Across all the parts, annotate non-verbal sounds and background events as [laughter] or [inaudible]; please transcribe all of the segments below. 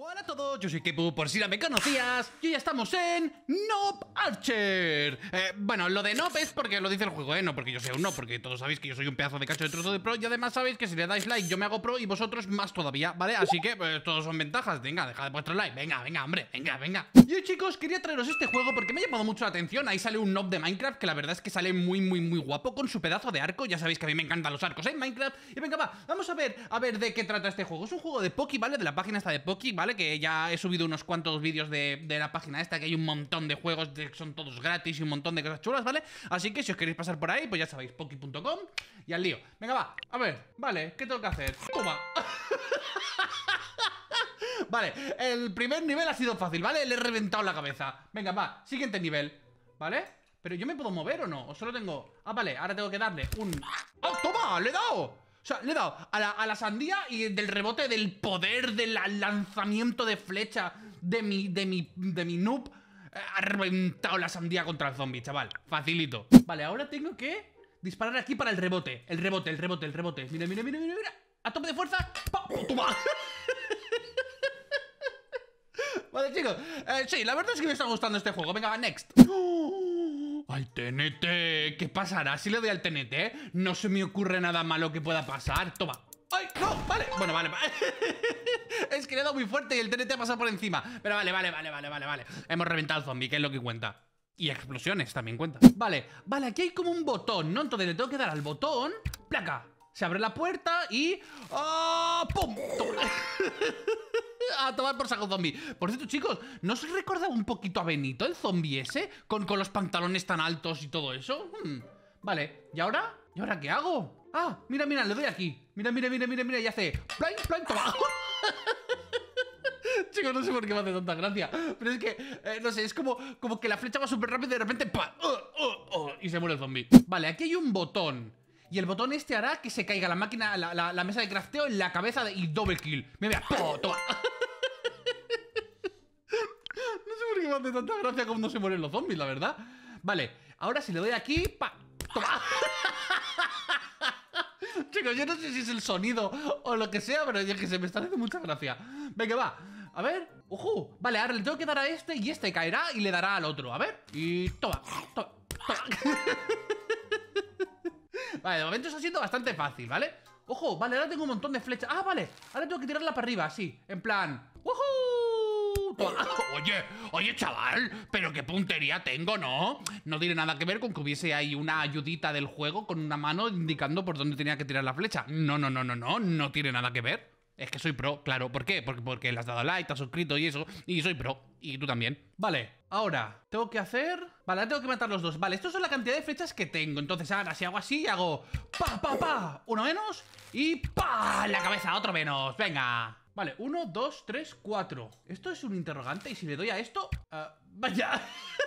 Hola a todos, yo soy Kepu, por si la me conocías Y ya estamos en Nope Archer eh, Bueno, lo de Nob es porque lo dice el juego, eh No porque yo sea un porque todos sabéis que yo soy un pedazo de cacho de trozo de pro Y además sabéis que si le dais like yo me hago pro y vosotros más todavía, ¿vale? Así que pues, todos son ventajas, venga, dejad vuestro like Venga, venga, hombre, venga, venga Y chicos, quería traeros este juego porque me ha llamado mucho la atención Ahí sale un Nope de Minecraft que la verdad es que sale muy, muy, muy guapo Con su pedazo de arco, ya sabéis que a mí me encantan los arcos, en Minecraft, y venga, va, vamos a ver, a ver de qué trata este juego Es un juego de Poki, ¿vale? De la página está de Poki, ¿vale? Que ya he subido unos cuantos vídeos de, la página esta, que hay un montón de juegos que son todos gratis y un montón de cosas chulas, ¿vale? Así que si os queréis pasar por ahí, pues ya sabéis, poki.com y al lío. Venga, va, a ver, vale, ¿qué tengo que hacer? ¡Toma! [laughs] vale, el primer nivel ha sido fácil, ¿vale? Le he reventado la cabeza. Venga, va, siguiente nivel, ¿vale? ¿Pero yo me puedo mover o no? ¿O solo tengo...? Ah, vale, ahora tengo que darle un... ¡Ah, toma! ¡Le he dado! O sea, le he dado a la, sandía y del rebote del poder del lanzamiento de flecha de mi, de mi, de mi noob eh, ha reventado la sandía contra el zombie, chaval. Facilito. Vale, ahora tengo que disparar aquí para el rebote. El rebote, el rebote, el rebote. Mira, mira, mira, mira, A tope de fuerza. [laughs] vale, chicos. Eh, sí, la verdad es que me está gustando este juego. Venga, va, next. ¡Oh! Al TNT. ¿Qué pasará si le doy al TNT? No se me ocurre nada malo que pueda pasar. Toma. ¡Ay! ¡No! Vale. Bueno, vale. [laughs] es que he dado muy fuerte y el TNT ha pasado por encima. Pero vale, vale, vale, vale, vale, vale. Hemos reventado al zombie, que es lo que cuenta. Y explosiones también cuenta. Vale, vale, aquí hay como un botón, ¿no? Entonces le tengo que dar al botón. ¡Placa! Se abre la puerta y... ¡Oh! ¡Pum! [laughs] a tomar por saco zombie. Por cierto, chicos, ¿no os recuerda un poquito a Benito, el zombie ese? Con, con los pantalones tan altos y todo eso. Hmm. Vale, ¿y ahora? ¿Y ahora qué hago? Ah, mira, mira, le doy aquí. Mira, mira, mira, mira, mira, y hace... ¡Plain, plain, toma! [laughs] Chicos, no sé por qué me hace tanta gracia. Pero es que, eh, no sé, es como, como que la flecha va súper rápido y de repente ¡pa! Uh, uh, uh, y se muere el zombie. Vale, aquí hay un botón. Y el botón este hará que se caiga la máquina, la, la, mesa de crafteo en la cabeza de, y doble kill. Mira, mira, ¡pum! de tanta gracia como no se mueren los zombies, la verdad. Vale, ahora si le doy aquí... Pa... ¡Toma! [laughs] Chicos, yo no sé si es el sonido o lo que sea, pero es que se me está haciendo mucha gracia. Venga, va. A ver. ¡Ojo! Vale, ahora le tengo que dar a este y este caerá y le dará al otro. A ver. Y toma, toma. [laughs] vale, de momento está siendo bastante fácil, ¿vale? Ojo, vale, ahora tengo un montón de flechas. Ah, vale. Ahora tengo que tirarla para arriba, así. En plan... Oye, oye, chaval, pero qué puntería tengo, ¿no? No tiene nada que ver con que hubiese ahí una ayudita del juego con una mano indicando por dónde tenía que tirar la flecha. No, no, no, no, no, no tiene nada que ver. Es que soy pro, claro. ¿Por qué? Porque, porque le has dado like, te has suscrito y eso. Y soy pro. Y tú también. Vale, ahora, tengo que hacer... Vale, ahora tengo que matar los dos. Vale, esto es la cantidad de flechas que tengo. Entonces ahora si hago así, hago... ¡Pa, pa, pa! Uno menos y... ¡Pa! la cabeza, otro menos. Venga. Vale, 1, 2, 3, 4, Esto es un interrogante y si le doy a esto... Ah, vaya. [laughs]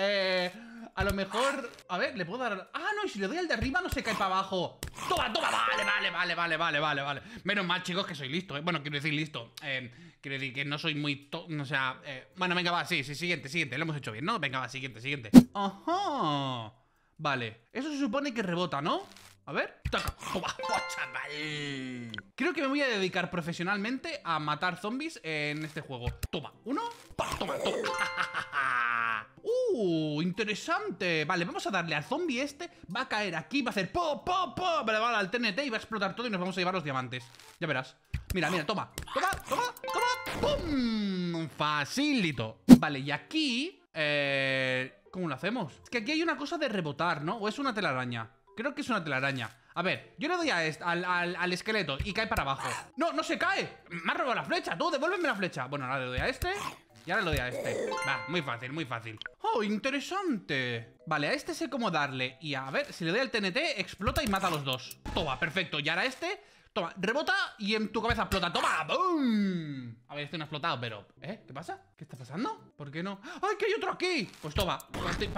Eh, a lo mejor... A ver, le puedo dar... Ah, no, y si le doy al de arriba no se cae para abajo. Toma, toma, vale, vale, vale, vale, vale, vale, vale. Menos mal, chicos, que soy listo. Eh. Bueno, quiero decir listo. Eh, quiero decir que no soy muy... O sea... Bueno, venga, va, sí, sí, siguiente, siguiente. Lo hemos hecho bien, ¿no? Venga, va, siguiente, siguiente. Ajá. Vale. Eso se supone que rebota, ¿no? A ver. [laughs] Creo que me voy a dedicar profesionalmente a matar zombies en este juego. Toma, uno. Toma, toma. [laughs] ¡Uh! Interesante. Vale, vamos a darle al zombie este. Va a caer aquí, va a hacer po, po, po. Vale, al TNT y va a explotar todo y nos vamos a llevar los diamantes. Ya verás. Mira, mira, toma. Toma, toma, toma. ¡Pum! Facilito. Vale, y aquí... Eh, ¿Cómo lo hacemos? Es que aquí hay una cosa de rebotar, ¿no? ¿O es una telaraña? Creo que es una telaraña. A ver, yo le doy a este, al, esqueleto y cae para abajo. ¡No, no se cae! Me ha robado la flecha. Tú, devuélveme la flecha. Bueno, ahora le doy a este y ahora le doy a este. Va, muy fácil, muy fácil. ¡Oh, interesante! Vale, a este sé cómo darle. Y a ver, si le doy al TNT, explota y mata a los dos. Toma, perfecto. Y ahora este, toma, rebota y en tu cabeza explota. ¡Toma! ¡Boom! A ver, este no ha explotado, pero... ¿Eh? ¿Qué pasa? ¿Qué está pasando? ¿Por qué no? ¡Ay, que hay otro aquí! Pues toma, para [laughs] ti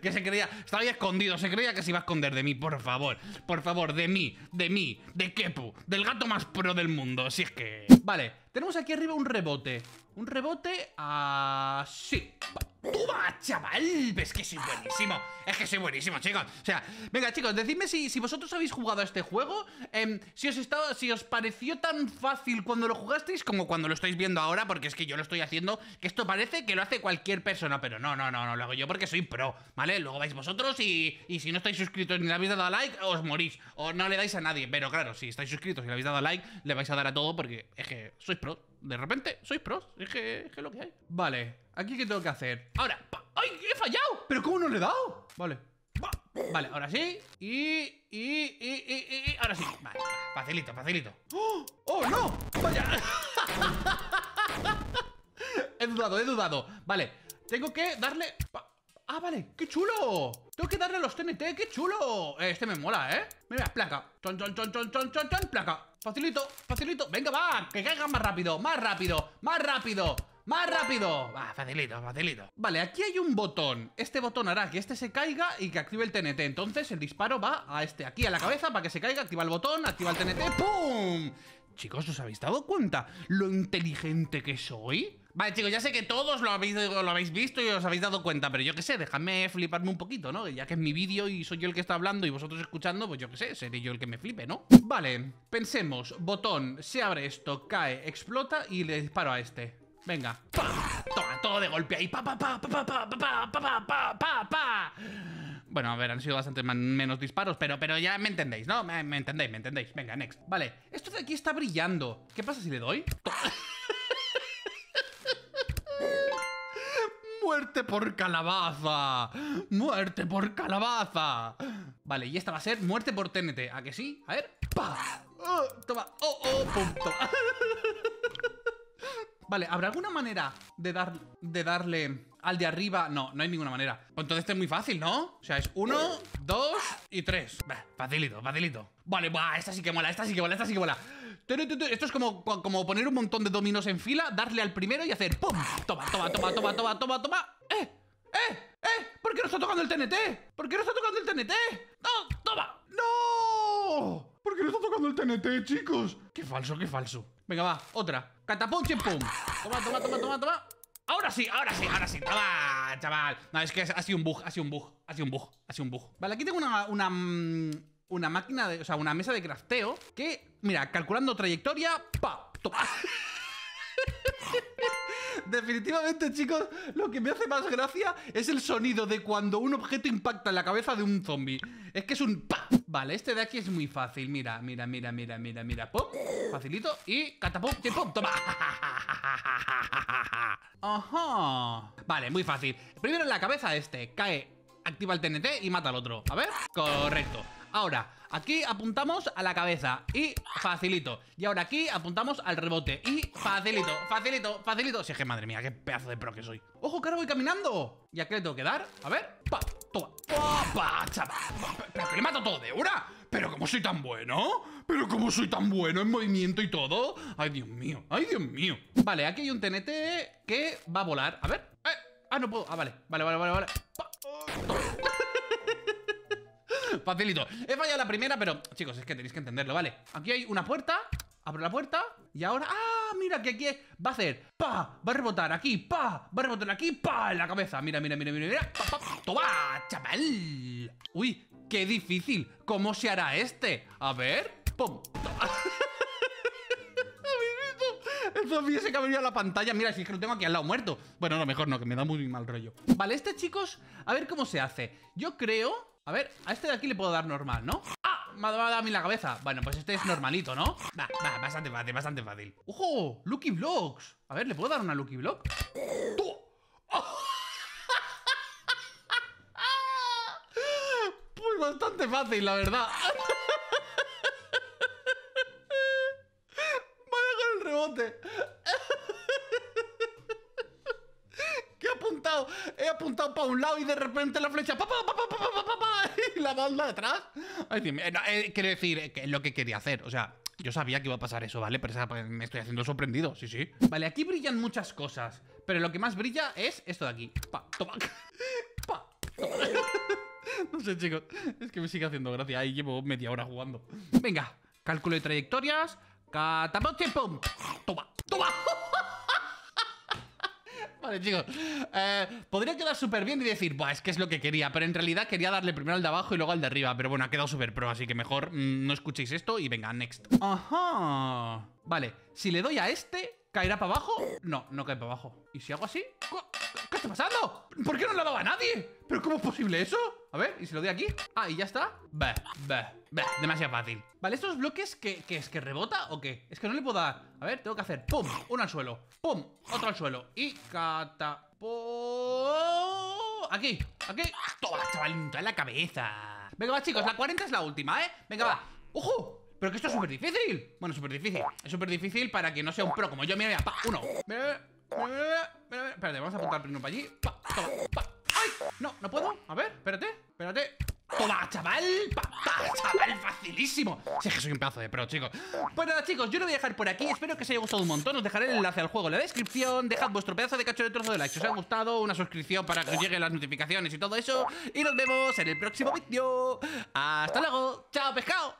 que se creía, estaba ahí escondido, se creía que se iba a esconder de mí, por favor, por favor, de mí, de mí, de Kepu, del gato más pro del mundo, si es que... Vale, tenemos aquí arriba un rebote. Un rebote así. ¡Toma, chaval! Es que soy buenísimo? Es que soy buenísimo, chicos. O sea, venga, chicos, decidme si, si vosotros habéis jugado a este juego, em, si, os estaba, si os pareció tan fácil cuando lo jugasteis como cuando lo estáis viendo ahora, porque es que yo lo estoy haciendo, que esto parece que lo hace cualquier persona, pero no, no, no, no lo hago yo porque soy pro, ¿vale? Luego vais vosotros y, y si no estáis suscritos ni le habéis dado a like, os morís, o no le dais a nadie. Pero claro, si estáis suscritos y le habéis dado a like, le vais a dar a todo porque sois pros. De repente, sois pros. Es que es lo que hay. Vale, aquí que tengo que hacer. Ahora, ¡ay! ¡He fallado! ¿Pero cómo no le he dado? Vale. Vale, ahora sí. Y, y, y, y, y ahora sí. facilito, facilito. ¡Oh, no! ¡Vaya! [laughs] he dudado, he dudado. Vale, tengo que darle... ¡Ah, vale! ¡Qué chulo! Tengo que darle los TNT, ¡qué chulo! Este me mola, ¿eh? Mira, placa. Chon, chon, chon, chon, chon, chon, placa. Facilito, facilito. Venga, va, que caiga más rápido, más rápido, más rápido. ¡Más rápido! Va, facilito, facilito. Vale, aquí hay un botón. Este botón hará que este se caiga y que active el TNT. Entonces el disparo va a este aquí, a la cabeza, para que se caiga. Activa el botón, activa el TNT. ¡Pum! Chicos, ¿os habéis dado cuenta lo inteligente que soy? Vale, chicos, ya sé que todos lo habéis, lo habéis visto y os habéis dado cuenta, pero yo qué sé, dejadme fliparme un poquito, ¿no? Ya que es mi vídeo y soy yo el que está hablando y vosotros escuchando, pues yo qué sé, seré yo el que me flipe, ¿no? Vale, pensemos, botón, se abre esto, cae, explota y le disparo a este. Venga. Toma, todo de golpe ahí. Bueno, a ver, han sido bastante menos disparos, pero, pero ya me entendéis, ¿no? Me, me entendéis, me entendéis. Venga, next. Vale, esto de aquí está brillando. ¿Qué pasa si le doy? ¡Muerte por calabaza! ¡Muerte por calabaza! Vale, y esta va a ser muerte por TNT. ¿A que sí? A ver. ¡Pah! Oh, toma. ¡Oh, oh! Punto. [laughs] vale, ¿habrá alguna manera de, dar, de darle al de arriba. No, no hay ninguna manera. Pues entonces este es muy fácil, ¿no? O sea, es uno, dos y tres. facilito, facilito. Vale, va, esta sí que mola, esta sí que mola, esta sí que mola. Esto es como, como poner un montón de dominos en fila, darle al primero y hacer ¡pum! Toma, toma, toma, toma, toma, toma, toma. ¡Eh! ¡Eh! ¡Eh! ¿Por qué no está tocando el TNT? ¿Por qué no está tocando el TNT? ¡No! ¡Toma! ¡No! ¿Por qué no está tocando el TNT, chicos? ¡Qué falso, qué falso! Venga, va, otra. Cataponche, pum. Toma, toma, toma, toma, toma. Ahora sí, ahora sí, ahora sí. Chaval, chaval. No, es que ha sido un bug, ha sido un bug, ha sido un bug, ha sido un bug. Vale, aquí tengo una, una, mm, máquina, de, o sea, una mesa de crafteo que, mira, calculando trayectoria, pa, toma. [laughs] Definitivamente, chicos, lo que me hace más gracia es el sonido de cuando un objeto impacta en la cabeza de un zombie. Es que es un pa, Vale, este de aquí es muy fácil. Mira, mira, mira, mira, mira, mira. ¡Pum! Facilito. Y catapum, pum, toma. [laughs] Vale, muy fácil. Primero en la cabeza este. Cae, activa el TNT y mata al otro. A ver. Correcto. Ahora, aquí apuntamos a la cabeza y facilito. Y ahora aquí apuntamos al rebote y facilito, facilito, facilito. Si es que madre mía, qué pedazo de pro que soy. ¡Ojo, que ahora voy caminando! ¿Y a qué le tengo que dar? A ver. ¡Pa! ¡Opa, chaval! ¿Pero que le mato todo de una? ¿Pero cómo soy tan bueno? ¿Pero cómo soy tan bueno en movimiento y todo? ¡Ay, Dios mío! ¡Ay, Dios mío! Vale, aquí hay un TNT que va a volar. A ver. Eh. Ah, no puedo. Ah, vale. Vale, vale, vale, vale. [laughs] Facilito. He fallado la primera, pero chicos, es que tenéis que entenderlo, ¿vale? Aquí hay una puerta. Abro la puerta y ahora... ¡Ah! Mira que aquí va a hacer... ¡Pa! Va a rebotar aquí, ¡pa! Va a rebotar aquí, ¡pa! En la cabeza. Mira, mira, mira, mira, mira. ¡Pa, ¡Toma, chaval! ¡Uy, qué difícil! ¿Cómo se hará este? A ver... ¡Pum! [laughs] El zombie ese que ha venido a la pantalla. Mira, si es que lo tengo aquí al lado muerto. Bueno, a lo mejor no, que me da muy mal rollo. Vale, este, chicos, a ver cómo se hace. Yo creo... A ver, a este de aquí le puedo dar normal, ¿no? ¡Ah! Me ha dado a mí la cabeza. Bueno, pues este es normalito, ¿no? Va, va, bastante fácil, bastante fácil. ¡Ojo! ¡Lucky Blocks! A ver, ¿le puedo dar una Lucky Block? ¡Tú! bastante fácil, la verdad. Voy a dejar el rebote. Que he apuntado, he apuntado para un lado y de repente la flecha y la banda detrás. Eh, eh, quiero decir, eh, que lo que quería hacer. O sea, yo sabía que iba a pasar eso, ¿vale? Pero pues, me estoy haciendo sorprendido, sí, sí. Vale, aquí brillan muchas cosas, pero lo que más brilla es esto de aquí. Pa, toma sé, [laughs] chicos. Es que me sigue haciendo gracia. Ahí llevo media hora jugando. Venga, cálculo de trayectorias. Toma, toma. [laughs] Vale, chicos. Eh, podría quedar súper bien y decir, Buah, es que es lo que quería. Pero en realidad quería darle primero al de abajo y luego al de arriba. Pero bueno, ha quedado súper pro, así que mejor mm, no escuchéis esto y venga, next. Ajá. Vale, si le doy a este, ¿caerá para abajo? No, no cae para abajo. ¿Y si hago así? ¿Qué está pasando? ¿Por qué no lo ha dado a nadie? ¿Pero cómo es posible eso? A ver, ¿y si lo doy aquí? Ah, ¿y ya está? Bah, bah, bah, demasiado fácil Vale, ¿estos bloques que, es que rebota o qué? Es que no le puedo dar A ver, tengo que hacer pum, uno al suelo Pum, otro al suelo Y catapo... Aquí, aquí Toma, chaval, en la cabeza Venga, va, chicos, la 40 es la última, ¿eh? Venga, va ¡Ojo! Pero que esto es súper difícil Bueno, súper difícil Es súper difícil para que no sea un pro como yo Mira, mira, pa, uno Mira, mira, mira, Espérate, vamos a apuntar primero para allí pa, toma, pa, no, no puedo. A ver, espérate, espérate. ¡Toma, chaval! chaval! ¡Facilísimo! Si es que soy un pedazo de pro, chicos Pues nada, chicos, yo lo voy a dejar por aquí Espero que os haya gustado un montón Os dejaré el enlace al juego en la descripción Dejad vuestro pedazo de cacho de trozo de like Si os ha gustado, una suscripción para que os lleguen las notificaciones y todo eso Y nos vemos en el próximo vídeo ¡Hasta luego! ¡Chao, pescado!